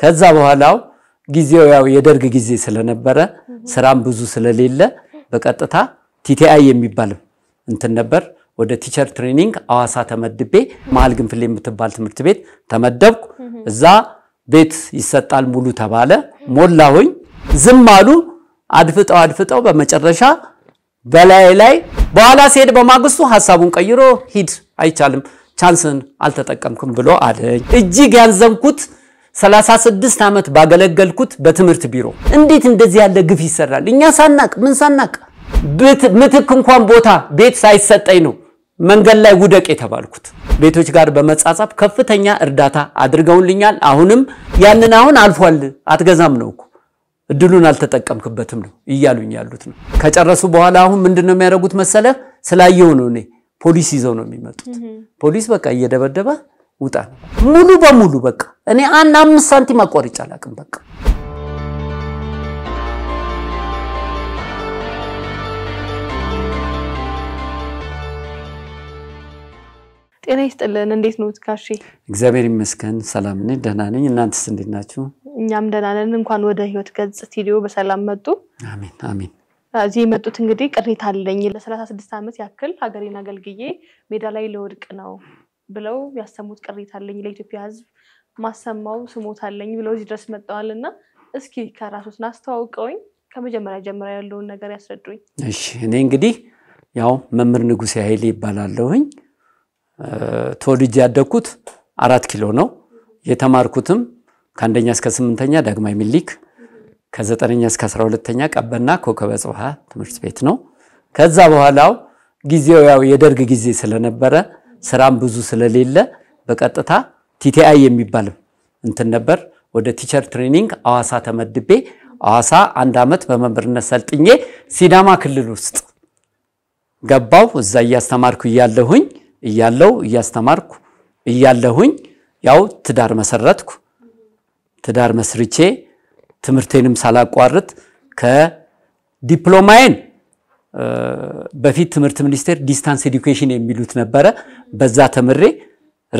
ከዛ በኋላው ጊዜው ያው የደርግ ጊዜ ስለነበረ ስራም ብዙ ስለሌለ በቀጥታ ቲቲአይ የሚባል እንትን ነበር። ወደ ቲቸር ትሬኒንግ አዋሳ ተመድቤ መሀል ግንፍሌ የምትባል ትምህርት ቤት ተመደብኩ። እዛ ቤት ይሰጣል ሙሉ ተባለ። ሞላሁኝ። ዝም አሉ። አድፍጠው አድፍጠው በመጨረሻ በላይ ላይ በኋላ ሲሄድ በማግስቱ ሀሳቡን ቀይሮ ሂድ፣ አይቻልም፣ ቻንስን አልተጠቀምክም ብሎ አለኝ። እጅግ ያንዘንኩት 36 ዓመት ባገለገልኩት በትምህርት ቢሮ እንዴት እንደዚህ ያለ ግፍ ይሰራል? እኛ ሳናቅ ምን ሳናቅ ምትክ እንኳን ቦታ ቤት ሳይሰጠኝ ነው መንገድ ላይ ውደቅ የተባልኩት። ቤቶች ጋር በመጻጻፍ ከፍተኛ እርዳታ አድርገውልኛል። አሁንም ያንን አሁን አልፏል አትገዛም ነው እኮ እድሉን አልተጠቀምክበትም ነው እያሉኝ ያሉት ነው። ከጨረሱ በኋላ አሁን ምንድን ነው የሚያደርጉት መሰለ ስላየው ነው እኔ ፖሊስ ይዘው ነው የሚመጡት። ፖሊስ በቃ እየደበደበ ውጣ ሙሉ በሙሉ በቃ እኔ አንድ አምስት ሳንቲም አቋርጬ አላውቅም። በቃ ጤና ይስጥልን። እንዴት ነው ትካሺ? እግዚአብሔር ይመስገን ሰላም ነኝ፣ ደህና ነኝ። እናንተስ እንዴት ናችሁ? እኛም ደህና ነን። እንኳን ወደ ህይወት ገጽ ስቱዲዮ በሰላም መጡ። አሜን አሜን። እዚህ የመጡት እንግዲህ ቅሬታ አለኝ ለሰላሳ ስድስት ዓመት ያክል ሀገሬን አገልግዬ ሜዳ ላይ ለውድቅ ነው ብለው ያሰሙት ቅሬታ አለኝ ለኢትዮጵያ ህዝብ ማሰማው ስሞት አለኝ ብለው እዚህ ድረስ መጥተዋል እና እስኪ ከራሶትን አስተዋውቀውኝ ከመጀመሪያ ጀምሮ ያለውን ነገር ያስረዱኝ። እሺ እኔ እንግዲህ ያው መምህር ንጉሴ ኃይሌ ይባላለሁኝ። ተወልጄ ያደግኩት አራት ኪሎ ነው። የተማርኩትም ከአንደኛ እስከ ስምንተኛ ዳግማዊ ምኒልክ ከዘጠነኛ እስከ አስራ ሁለተኛ ቀበና ኮከበ ጽባህ ትምህርት ቤት ነው። ከዛ በኋላው ጊዜው ያው የደርግ ጊዜ ስለነበረ ስራም ብዙ ስለሌለ በቀጥታ ቲቲአይ የሚባል እንትን ነበር። ወደ ቲቸር ትሬኒንግ አዋሳ ተመድቤ አዋሳ አንድ ዓመት በመምህርነት ሰልጥኜ ሲዳማ ክልል ውስጥ ገባው። እዛ እያስተማርኩ እያለሁኝ እያለው እያስተማርኩ እያለሁኝ ያው ትዳር መሰረትኩ። ትዳር መስርቼ ትምህርቴንም ሳላቋርጥ ከዲፕሎማዬን በፊት ትምህርት ሚኒስቴር ዲስታንስ ኤዱኬሽን የሚሉት ነበረ። በዛ ተምሬ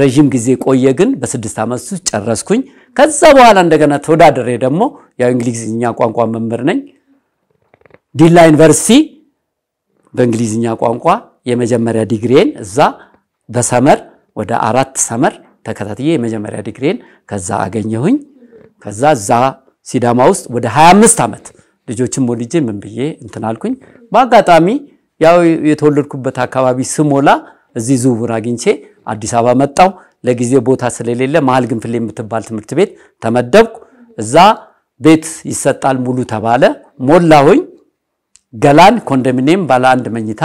ረዥም ጊዜ ቆየ፣ ግን በስድስት ዓመት ውስጥ ጨረስኩኝ። ከዛ በኋላ እንደገና ተወዳደሬ ደግሞ ያው እንግሊዝኛ ቋንቋ መምህር ነኝ። ዲላ ዩኒቨርሲቲ በእንግሊዝኛ ቋንቋ የመጀመሪያ ዲግሪን እዛ በሰመር ወደ አራት ሰመር ተከታትዬ የመጀመሪያ ዲግሪን ከዛ አገኘሁኝ። ከዛ እዛ ሲዳማ ውስጥ ወደ 25 ዓመት ልጆችን ወልጄ ምን ብዬ እንትን አልኩኝ። በአጋጣሚ ያው የተወለድኩበት አካባቢ ስሞላ እዚህ ዝውውር አግኝቼ አዲስ አበባ መጣው። ለጊዜው ቦታ ስለሌለ መሀል ግንፍሌ የምትባል ትምህርት ቤት ተመደብኩ። እዛ ቤት ይሰጣል ሙሉ ተባለ። ሞላሁኝ። ገላን ኮንዶሚኒየም ባለ አንድ መኝታ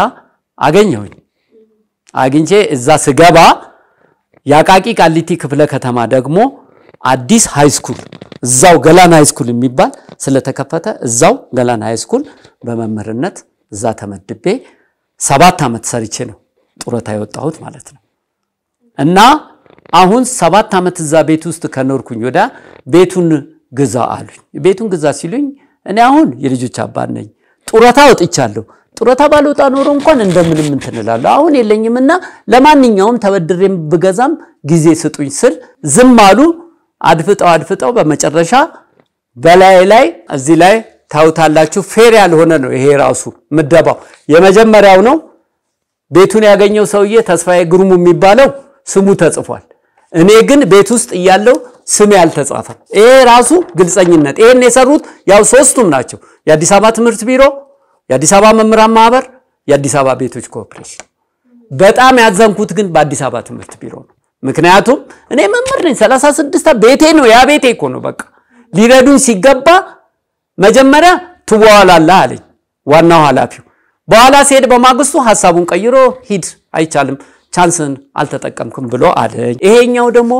አገኘሁኝ። አግኝቼ እዛ ስገባ የአቃቂ ቃሊቲ ክፍለ ከተማ ደግሞ አዲስ ሃይስኩል እዛው ገላን ሃይስኩል የሚባል ስለተከፈተ እዛው ገላን ሃይስኩል በመምህርነት እዛ ተመድቤ ሰባት ዓመት ሰርቼ ነው ጡረታ የወጣሁት ማለት ነው። እና አሁን ሰባት ዓመት እዛ ቤት ውስጥ ከኖርኩኝ ወዳ ቤቱን ግዛ አሉኝ። ቤቱን ግዛ ሲሉኝ እኔ አሁን የልጆች አባት ነኝ፣ ጡረታ ወጥቻለሁ። ጡረታ ባልወጣ ኖሮ እንኳን እንደምንም እንትን እላለሁ። አሁን የለኝምና ለማንኛውም ተበድሬም ብገዛም ጊዜ ስጡኝ ስል ዝም አሉ። አድፍጠው አድፍጠው በመጨረሻ በላይ ላይ እዚህ ላይ ታውታላችሁ። ፌር ያልሆነ ነው ይሄ ራሱ ምደባው። የመጀመሪያው ነው ቤቱን ያገኘው ሰውዬ ተስፋዬ ግሩሙ የሚባለው ስሙ ተጽፏል። እኔ ግን ቤት ውስጥ እያለው ስም ያልተጻፈ ይሄ ራሱ ግልጸኝነት። ይሄን የሰሩት ያው ሶስቱም ናቸው የአዲስ አበባ ትምህርት ቢሮ፣ የአዲስ አበባ መምህራን ማህበር፣ የአዲስ አበባ ቤቶች ኮርፖሬሽን። በጣም ያዘንኩት ግን በአዲስ አበባ ትምህርት ቢሮ ነው። ምክንያቱም እኔ መምህር ነኝ። ሰላሳ ቤቴ ነው ያ ቤቴ እኮ ነው። በቃ ሊረዱኝ ሲገባ መጀመሪያ ትዋዋላለህ አለኝ ዋናው ኃላፊው። በኋላ ሲሄድ በማግስቱ ሀሳቡን ቀይሮ ሂድ፣ አይቻልም፣ ቻንስን አልተጠቀምክም ብሎ አለኝ። ይሄኛው ደግሞ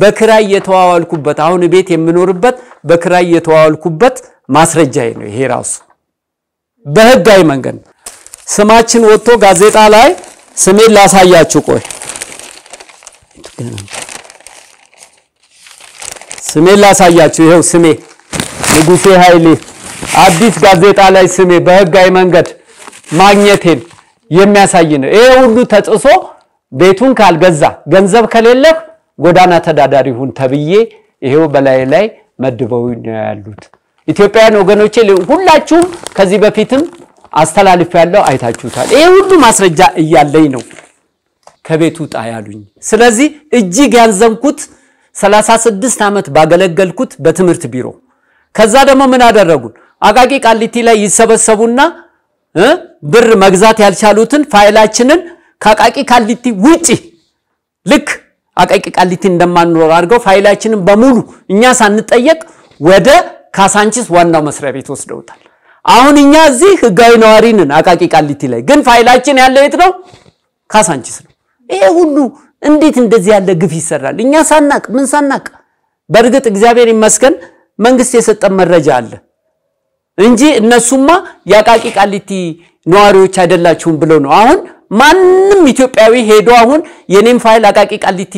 በክራይ የተዋዋልኩበት አሁን ቤት የምኖርበት በክራይ የተዋዋልኩበት ማስረጃዬ ነው። ይሄ ራሱ በህጋዊ መንገድ ስማችን ወጥቶ ጋዜጣ ላይ ስሜን ላሳያችሁ ቆይ ስሜ ላሳያችሁ። ይኸው ስሜ ንጉሴ ኃይሌ አዲስ ጋዜጣ ላይ ስሜ በህጋዊ መንገድ ማግኘቴን የሚያሳይ ነው። ይሄ ሁሉ ተጽፎ ቤቱን ካልገዛ ገንዘብ ከሌለህ ጎዳና ተዳዳሪ ሁን ተብዬ ይሄው በላይ ላይ መድበው ነው ያሉት። ኢትዮጵያውያን ወገኖቼ ሁላችሁም ከዚህ በፊትም አስተላልፍ ያለው አይታችሁታል። ይሄ ሁሉ ማስረጃ እያለኝ ነው ከቤት ውጣ ያሉኝ። ስለዚህ እጅግ ያዘንኩት 36 ዓመት ባገለገልኩት በትምህርት ቢሮ። ከዛ ደግሞ ምን አደረጉን? አቃቂ ቃሊቲ ላይ ይሰበሰቡና ብር መግዛት ያልቻሉትን ፋይላችንን ከአቃቂ ቃሊቲ ውጪ ልክ አቃቂ ቃሊቲ እንደማንኖር አድርገው ፋይላችንን በሙሉ እኛ ሳንጠየቅ ወደ ካሳንቺስ ዋናው መስሪያ ቤት ወስደውታል። አሁን እኛ እዚህ ህጋዊ ነዋሪ አቃቂ ቃሊቲ ላይ ግን ፋይላችን ያለ የት ነው? ካሳንቺስ ነው። ይሄ ሁሉ እንዴት እንደዚህ ያለ ግፍ ይሰራል? እኛ ሳናቅ ምን ሳናቅ። በእርግጥ እግዚአብሔር ይመስገን መንግስት የሰጠን መረጃ አለ እንጂ እነሱማ የአቃቂ ቃሊቲ ነዋሪዎች አይደላችሁም ብለው ነው። አሁን ማንም ኢትዮጵያዊ ሄዶ አሁን የኔም ፋይል አቃቂ ቃሊቲ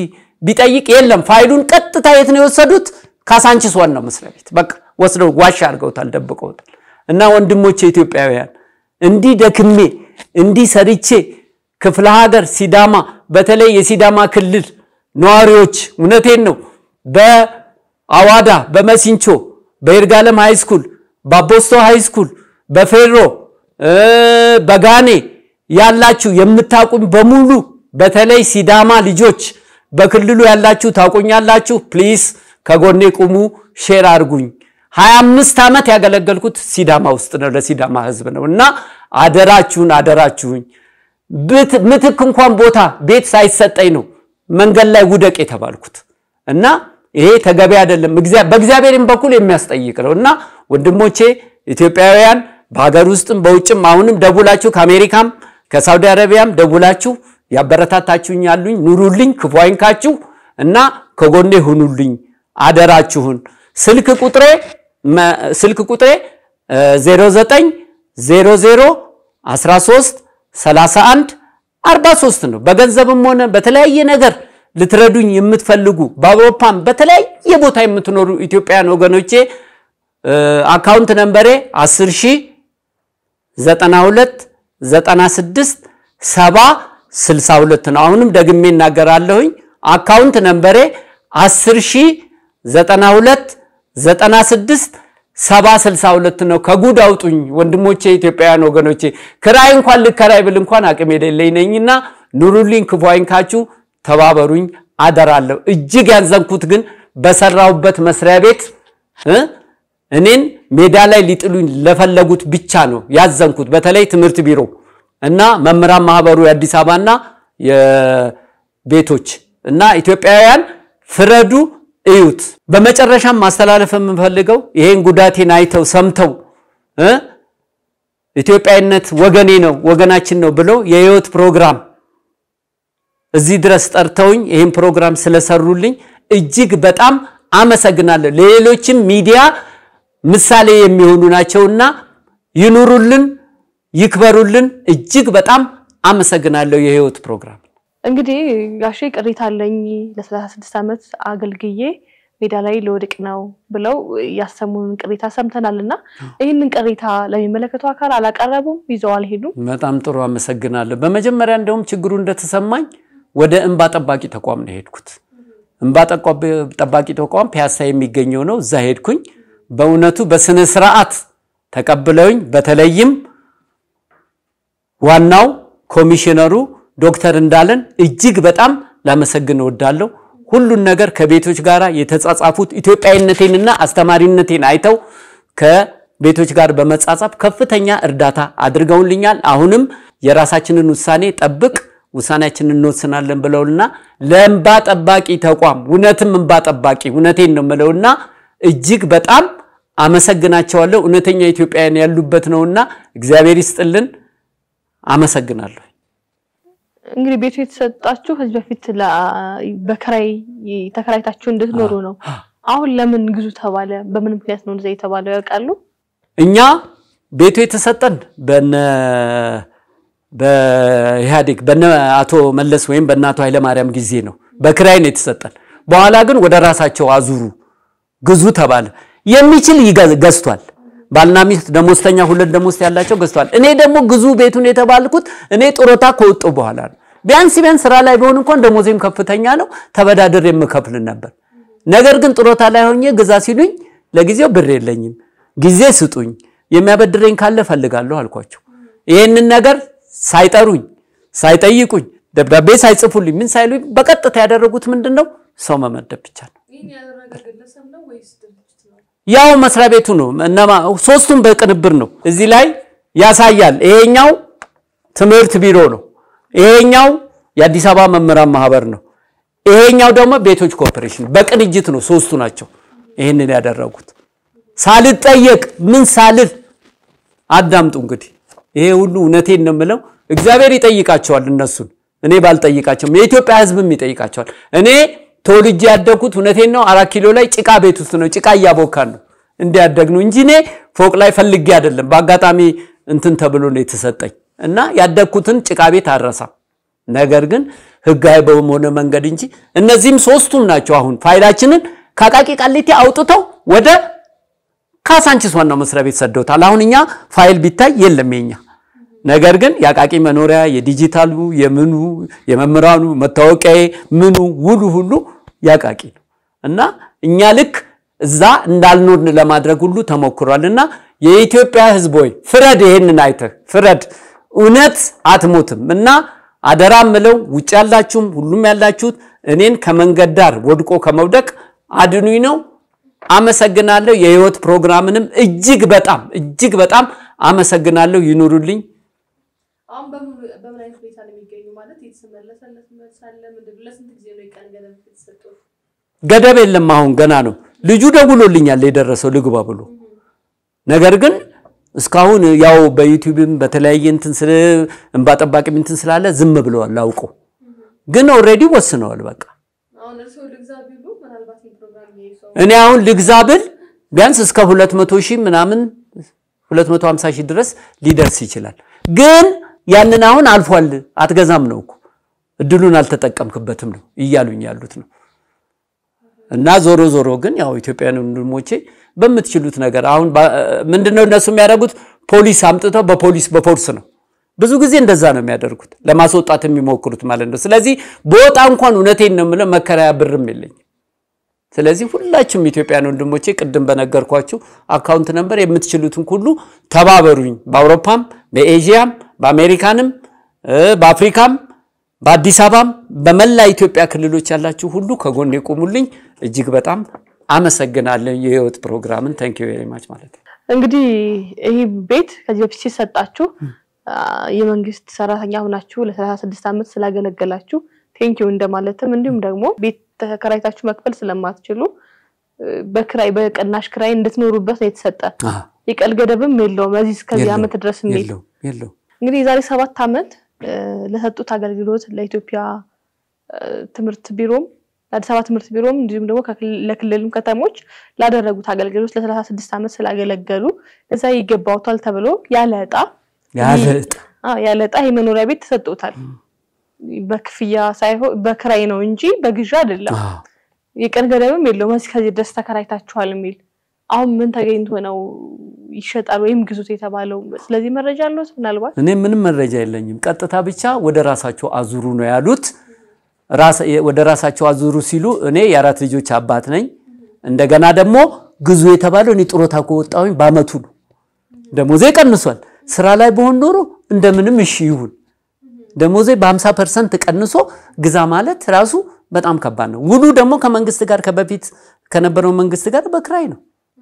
ቢጠይቅ የለም። ፋይሉን ቀጥታ የት ነው የወሰዱት? ካሳንቺስ ዋናው መስሪያ ቤት በቃ ወስደው ዋሻ አድርገውታል፣ ደብቀውታል። እና ወንድሞቼ ኢትዮጵያውያን እንዲህ ደክሜ እንዲህ ሰርቼ ክፍለ ሀገር ሲዳማ፣ በተለይ የሲዳማ ክልል ነዋሪዎች እውነቴን ነው። በአዋዳ በመሲንቾ በይርጋለም ሃይስኩል፣ በአቦስቶ ሃይስኩል፣ በፌሮ በጋኔ ያላችሁ የምታቁኝ በሙሉ በተለይ ሲዳማ ልጆች በክልሉ ያላችሁ ታቁኛላችሁ። ፕሊስ ከጎኔ ቁሙ፣ ሼር አድርጉኝ። ሀያ አምስት ዓመት ያገለገልኩት ሲዳማ ውስጥ ነው፣ ለሲዳማ ህዝብ ነው እና አደራችሁን አደራችሁኝ ምትክ እንኳን ቦታ ቤት ሳይሰጠኝ ነው መንገድ ላይ ውደቅ የተባልኩት እና ይሄ ተገቢ አይደለም። በእግዚአብሔርም በኩል የሚያስጠይቅ ነው እና ወንድሞቼ ኢትዮጵያውያን በሀገር ውስጥም በውጭም አሁንም ደውላችሁ ከአሜሪካም ከሳውዲ አረቢያም ደውላችሁ ያበረታታችሁኝ ያሉኝ ኑሩልኝ፣ ክፉ አይንካችሁ እና ከጎኔ ሁኑልኝ አደራችሁን። ስልክ ቁጥሬ ስልክ ቁጥሬ 09 13 31 43 ነው። በገንዘብም ሆነ በተለያየ ነገር ልትረዱኝ የምትፈልጉ በአውሮፓም በተለያየ ቦታ የምትኖሩ ኢትዮጵያውያን ወገኖቼ አካውንት ነንበሬ 10929 96 70 62 ነው። አሁንም ደግሜ እናገራለሁኝ። አካውንት ነንበሬ 10929 96 ሰባ ስልሳ ሁለት ነው። ከጉድ አውጡኝ ወንድሞቼ፣ ኢትዮጵያውያን ወገኖቼ። ክራይ እንኳን ልከራይ ብል እንኳን አቅም የሌለኝ ነኝና ኑሩልኝ፣ ክፉ አይንካችሁ፣ ተባበሩኝ፣ አደራለሁ። እጅግ ያዘንኩት ግን በሰራሁበት መስሪያ ቤት እኔን ሜዳ ላይ ሊጥሉኝ ለፈለጉት ብቻ ነው ያዘንኩት። በተለይ ትምህርት ቢሮ እና መምህራን ማህበሩ የአዲስ አበባና የቤቶች እና ኢትዮጵያውያን ፍረዱ እዩት። በመጨረሻም ማስተላለፍ የምንፈልገው ይሄን ጉዳቴን አይተው ሰምተው ኢትዮጵያዊነት ወገኔ ነው ወገናችን ነው ብለው የህይወት ፕሮግራም እዚህ ድረስ ጠርተውኝ ይህን ፕሮግራም ስለሰሩልኝ እጅግ በጣም አመሰግናለሁ። ለሌሎችም ሚዲያ ምሳሌ የሚሆኑ ናቸውና ይኑሩልን፣ ይክበሩልን። እጅግ በጣም አመሰግናለሁ የህይወት ፕሮግራም እንግዲህ ጋሼ ቅሪታ አለኝ ለሰላሳ ስድስት ዓመት አገልግዬ ሜዳ ላይ ልወድቅ ነው ብለው ያሰሙን ቅሬታ ሰምተናል እና ይህንን ቅሬታ ለሚመለከቱ አካል አላቀረቡም፣ ይዘው አልሄዱም። በጣም ጥሩ አመሰግናለሁ። በመጀመሪያ እንደውም ችግሩ እንደተሰማኝ ወደ እንባ ጠባቂ ተቋም ነው ሄድኩት። እንባ ጠባቂ ተቋም ፒያሳ የሚገኘው ነው። እዛ ሄድኩኝ። በእውነቱ በስነ ስርዓት ተቀብለውኝ በተለይም ዋናው ኮሚሽነሩ ዶክተር እንዳለን እጅግ በጣም ላመሰግን እወዳለሁ። ሁሉን ነገር ከቤቶች ጋር የተጻጻፉት ኢትዮጵያዊነቴንና አስተማሪነቴን አይተው ከቤቶች ጋር በመጻጻፍ ከፍተኛ እርዳታ አድርገውልኛል። አሁንም የራሳችንን ውሳኔ ጠብቅ ውሳኔያችንን እንወስናለን ብለውና ለእንባ ጠባቂ ተቋም እውነትም እንባ ጠባቂ እውነቴን ነው የምለውና እጅግ በጣም አመሰግናቸዋለሁ። እውነተኛ ኢትዮጵያውያን ያሉበት ነውና እግዚአብሔር ይስጥልን። አመሰግናለሁ። እንግዲህ ቤቱ የተሰጣችሁ ከዚህ በፊት በከራይ ተከራይታችሁ እንድትኖሩ ነው። አሁን ለምን ግዙ ተባለ? በምን ምክንያት ነው እንደዚያ የተባለው? ያውቃሉ? እኛ ቤቱ የተሰጠን በነ በኢህአዴግ በነ አቶ መለስ ወይም በነ አቶ ኃይለማርያም ጊዜ ነው። በክራይ ነው የተሰጠን። በኋላ ግን ወደ ራሳቸው አዙሩ፣ ግዙ ተባለ። የሚችል ገዝቷል። ባልና ሚስት ደሞዝተኛ፣ ሁለት ደሞዝ ያላቸው ገዝቷል። እኔ ደግሞ ግዙ ቤቱን የተባልኩት እኔ ጡረታ ከወጡ በኋላ ነው። ቢያንስ ቢያንስ ስራ ላይ ቢሆን እንኳን ደሞዜም ከፍተኛ ነው፣ ተበዳድር የምከፍል ነበር። ነገር ግን ጥሮታ ላይ ሆኜ ግዛ ሲሉኝ ለጊዜው ብር የለኝም፣ ጊዜ ስጡኝ፣ የሚያበድረኝ ካለ ፈልጋለሁ አልኳቸው። ይህንን ነገር ሳይጠሩኝ ሳይጠይቁኝ ደብዳቤ ሳይጽፉልኝ ምን ሳይሉኝ በቀጥታ ያደረጉት ምንድን ነው? ሰው መመደብ ብቻ ነው። ያው መስሪያ ቤቱ ነው። እነማ ሶስቱም በቅንብር ነው። እዚህ ላይ ያሳያል። ይሄኛው ትምህርት ቢሮ ነው። ይሄኛው የአዲስ አበባ መምህራን ማህበር ነው። ይሄኛው ደግሞ ቤቶች ኮርፖሬሽን በቅንጅት ነው። ሶስቱ ናቸው ይህንን ያደረጉት ሳልጠየቅ ምን ሳልል። አዳምጡ እንግዲህ ይሄ ሁሉ እውነቴን ነው የምለው። እግዚአብሔር ይጠይቃቸዋል እነሱን፣ እኔ ባልጠይቃቸውም የኢትዮጵያ ሕዝብም ይጠይቃቸዋል። እኔ ተወልጄ ያደግኩት እውነቴን ነው አራት ኪሎ ላይ ጭቃ ቤት ውስጥ ነው ጭቃ እያቦካን ነው እንዲያደግ ነው እንጂ እኔ ፎቅ ላይ ፈልጌ አይደለም። በአጋጣሚ እንትን ተብሎ ነው የተሰጠኝ። እና ያደግኩትን ጭቃ ቤት አረሳ። ነገር ግን ህጋዊ በሆነ መንገድ እንጂ እነዚህም ሶስቱም ናቸው። አሁን ፋይላችንን ከአቃቂ ቃሊቲ አውጥተው ወደ ካሳንቺስ ዋናው መስሪያ ቤት ሰደውታል። አሁን እኛ ፋይል ቢታይ የለም የኛ ነገር ግን የአቃቂ መኖሪያ የዲጂታሉ የምኑ የመምህራኑ መታወቂያ ምኑ ውሉ ሁሉ ያቃቂ ነው እና እኛ ልክ እዛ እንዳልኖርን ለማድረግ ሁሉ ተሞክሯል እና የኢትዮጵያ ህዝብ ሆይ ፍረድ፣ ይሄንን አይተህ ፍረድ። እውነት አትሞትም እና አደራ ምለው ውጭ ያላችሁም ሁሉም ያላችሁት እኔን ከመንገድ ዳር ወድቆ ከመውደቅ አድኑኝ ነው። አመሰግናለሁ። የህይወት ፕሮግራምንም እጅግ በጣም እጅግ በጣም አመሰግናለሁ። ይኑሩልኝ። ገደብ የለም። አሁን ገና ነው። ልጁ ደውሎልኛል የደረሰው ልግባ ብሎ ነገር ግን እስካሁን ያው በዩቲዩብም በተለያየ እንትን ስለ እንባ ጠባቂም እንትን ስላለ ዝም ብለዋል። አውቆ ግን ኦልሬዲ ወስነዋል። በቃ እኔ አሁን ልግዛ ብል ቢያንስ እስከ 200 ሺህ ምናምን 250 ሺህ ድረስ ሊደርስ ይችላል። ግን ያንን አሁን አልፏል አትገዛም ነው እኮ እድሉን አልተጠቀምክበትም ነው እያሉኝ ያሉት ነው። እና ዞሮ ዞሮ ግን ያው ኢትዮጵያን ወንድሞቼ በምትችሉት ነገር አሁን ምንድነው እነሱ የሚያደርጉት? ፖሊስ አምጥተው በፖሊስ በፎርስ ነው ብዙ ጊዜ እንደዛ ነው የሚያደርጉት፣ ለማስወጣት የሚሞክሩት ማለት ነው። ስለዚህ በወጣ እንኳን እውነቴን ነው የምለው መከራያ ብርም የለኝ ስለዚህ ሁላችሁም ኢትዮጵያን ወንድሞቼ ቅድም በነገርኳችሁ አካውንት ነበር የምትችሉትን ሁሉ ተባበሩኝ። በአውሮፓም፣ በኤዥያም፣ በአሜሪካንም፣ በአፍሪካም፣ በአዲስ አበባም በመላ ኢትዮጵያ ክልሎች ያላችሁ ሁሉ ከጎን የቆሙልኝ እጅግ በጣም አመሰግናለን። የህይወት ፕሮግራምን ታንኪዩ ቬሪ ማች ማለት ነው። እንግዲህ ይህ ቤት ከዚህ በፊት ሲሰጣችሁ የመንግስት ሰራተኛ ሆናችሁ ለሰላሳ ስድስት ዓመት ስላገለገላችሁ ቴንኪዩ እንደማለትም እንዲሁም ደግሞ ቤት ተከራይታችሁ መክፈል ስለማትችሉ በክራይ በቅናሽ ክራይ እንድትኖሩበት ነው የተሰጠ። የቀል ገደብም የለውም በዚህ እስከዚህ ዓመት ድረስ የሚል እንግዲህ የዛሬ ሰባት ዓመት ለሰጡት አገልግሎት ለኢትዮጵያ ትምህርት ቢሮም ለአዲስ አበባ ትምህርት ቢሮም እንዲሁም ደግሞ ለክልልም ከተሞች ላደረጉት አገልግሎት ለሰላሳ ስድስት ዓመት ስላገለገሉ እዛ ይገባውታል ተብሎ ያለ ያለ የመኖሪያ ቤት ተሰጥቶታል። በክፍያ ሳይሆን በክራይ ነው እንጂ በግዢ አይደለም። የቀን ገደብም የለውም። ከዚህ ድረስ ተከራይታችኋል የሚል አሁን ምን ተገኝቶ ነው ይሸጣል ወይም ግዙት የተባለው? ስለዚህ መረጃ አለት ምናልባት እኔ ምንም መረጃ የለኝም። ቀጥታ ብቻ ወደ ራሳቸው አዙሩ ነው ያሉት። ወደ ራሳቸው አዙሩ ሲሉ እኔ የአራት ልጆች አባት ነኝ። እንደገና ደግሞ ግዙ የተባለው እኔ ጡረታ ከወጣሁኝ በአመቱ ነው። ደሞዜ ቀንሷል። ስራ ላይ በሆን ኖሮ እንደምንም እሺ ይሁን። ደሞዜ በ50 ፐርሰንት ቀንሶ ግዛ ማለት ራሱ በጣም ከባድ ነው። ውሉ ደግሞ ከመንግስት ጋር ከበፊት ከነበረው መንግስት ጋር በክራይ ነው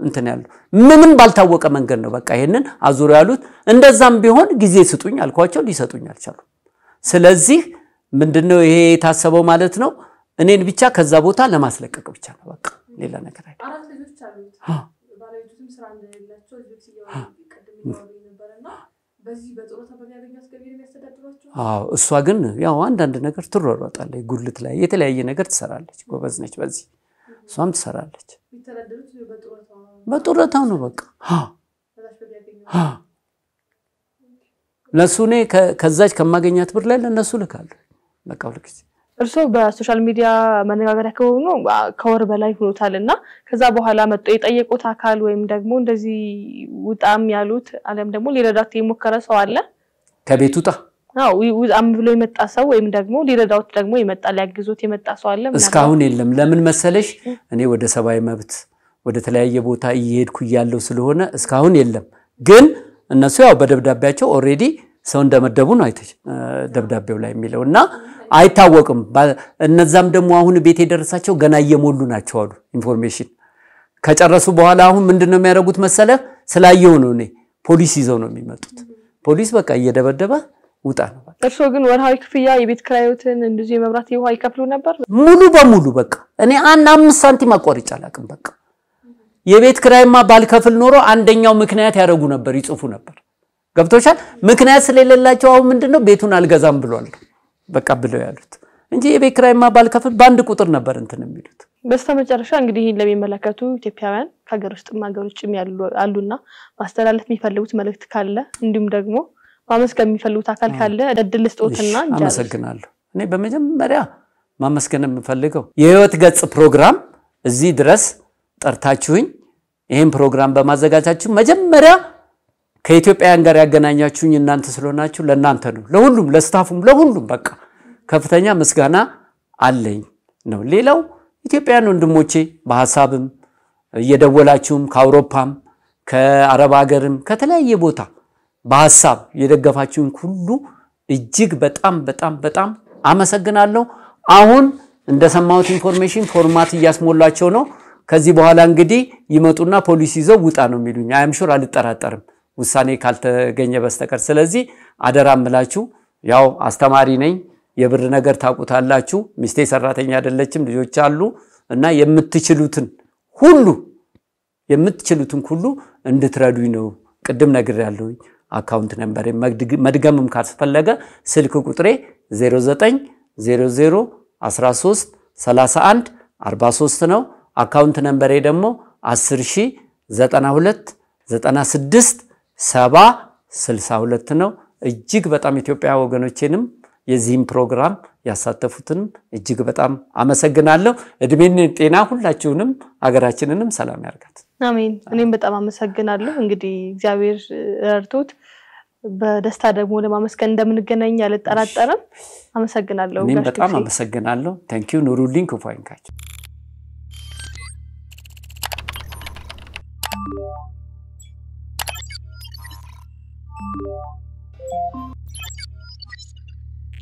እንትን ያሉ ምንም ባልታወቀ መንገድ ነው። በቃ ይህንን አዙሮ ያሉት። እንደዛም ቢሆን ጊዜ ስጡኝ አልኳቸው፣ ሊሰጡኝ አልቻሉም። ስለዚህ ምንድነው ይሄ የታሰበው ማለት ነው? እኔን ብቻ ከዛ ቦታ ለማስለቀቅ ብቻ ነው። በቃ ሌላ ነገር እሷ ግን ያው አንዳንድ ነገር ትሯሯጣለች፣ ጉልት ላይ የተለያየ ነገር ትሰራለች። ጎበዝ ነች በዚህ እሷም ትሰራለች። በጡረታው ነው በቃ ለእሱ እኔ ከዛች ከማገኛት ብር ላይ ለእነሱ ልካለሁ። በቃ ጊዜ እርስዎ በሶሻል ሚዲያ መነጋገሪያ ከሆኑ ከወር በላይ ሆኖታል እና ከዛ በኋላ መጥቶ የጠየቁት አካል ወይም ደግሞ እንደዚህ ውጣም ያሉት አለም ደግሞ ሊረዳት የሞከረ ሰው አለ? ከቤት ውጣ ውጣም ብሎ የመጣ ሰው ወይም ደግሞ ሊረዳውት ደግሞ የመጣ ሊያግዞት የመጣ ሰው አለ? እስካሁን የለም። ለምን መሰለሽ እኔ ወደ ሰብአዊ መብት ወደ ተለያየ ቦታ እየሄድኩ እያለው ስለሆነ እስካሁን የለም። ግን እነሱ ያው በደብዳቤያቸው ኦልሬዲ ሰው እንደመደቡ ነው አይተች ደብዳቤው ላይ የሚለው እና አይታወቅም። እነዛም ደግሞ አሁን ቤት የደረሳቸው ገና እየሞሉ ናቸው አሉ ኢንፎርሜሽን ከጨረሱ በኋላ አሁን ምንድን ነው የሚያደርጉት መሰለ ስላየው ነው እኔ ፖሊስ ይዘው ነው የሚመጡት። ፖሊስ በቃ እየደበደበ ውጣ ነው። እርስዎ ግን ወርሃዊ ክፍያ የቤት ክራዮትን እንደዚህ የመብራት የውሃ ይከፍሉ ነበር? ሙሉ በሙሉ በቃ እኔ አንድ አምስት ሳንቲም አቋርጬ አላውቅም። በቃ የቤት ክራይማ ባልከፍል ኖሮ አንደኛው ምክንያት ያደረጉ ነበር፣ ይጽፉ ነበር ገብቶሻል። ምክንያት ስለሌላቸው አሁን ምንድነው ቤቱን አልገዛም ብሏል በቃ ብለው ያሉት እንጂ የቤት ኪራይማ ባልከፍል በአንድ ቁጥር ነበር እንትን የሚሉት። በስተ መጨረሻ እንግዲህ ይህን ለሚመለከቱ ኢትዮጵያውያን ከሀገር ውስጥም ሀገር ውጭም አሉና ማስተላለፍ የሚፈልጉት መልእክት ካለ እንዲሁም ደግሞ ማመስገን የሚፈልጉት አካል ካለ እድል ስጦትና አመሰግናለሁ። እኔ በመጀመሪያ ማመስገን የምፈልገው የህይወት ገጽ ፕሮግራም እዚህ ድረስ ጠርታችሁኝ ይህን ፕሮግራም በማዘጋጃችሁ መጀመሪያ ከኢትዮጵያውያን ጋር ያገናኛችሁኝ እናንተ ስለሆናችሁ ለእናንተ ነው። ለሁሉም ለስታፉም፣ ለሁሉም በቃ ከፍተኛ ምስጋና አለኝ ነው። ሌላው ኢትዮጵያውያን ወንድሞቼ በሀሳብም እየደወላችሁም ከአውሮፓም ከአረብ ሀገርም ከተለያየ ቦታ በሀሳብ የደገፋችሁኝ ሁሉ እጅግ በጣም በጣም በጣም አመሰግናለሁ። አሁን እንደሰማሁት ኢንፎርሜሽን ፎርማት እያስሞላቸው ነው። ከዚህ በኋላ እንግዲህ ይመጡና ፖሊስ ይዘው ውጣ ነው የሚሉኝ። አይምሹር አልጠራጠርም። ውሳኔ ካልተገኘ በስተቀር። ስለዚህ አደራ እምላችሁ ያው አስተማሪ ነኝ፣ የብር ነገር ታውቁታላችሁ። ሚስቴ ሰራተኛ አይደለችም፣ ልጆች አሉ እና የምትችሉትን ሁሉ የምትችሉትን ሁሉ እንድትረዱኝ ነው። ቅድም ያለው አካውንት ነበር፣ መድገምም ካስፈለገ ስልክ ቁጥሬ 0900133143 ነው። አካውንት ነንበሬ ደግሞ 1099296 ሰባ ስልሳ ሁለት ነው። እጅግ በጣም ኢትዮጵያ ወገኖቼንም የዚህም ፕሮግራም ያሳተፉትንም እጅግ በጣም አመሰግናለሁ። እድሜን ጤና ሁላችሁንም ሀገራችንንም ሰላም ያርጋት። አሜን። እኔም በጣም አመሰግናለሁ። እንግዲህ እግዚአብሔር ረድቶት በደስታ ደግሞ ለማመስገን እንደምንገናኝ ያልጠራጠረም። አመሰግናለሁ። እኔም በጣም አመሰግናለሁ። ተንኪው ኑሩልኝ። ክፉ አይንካችሁ።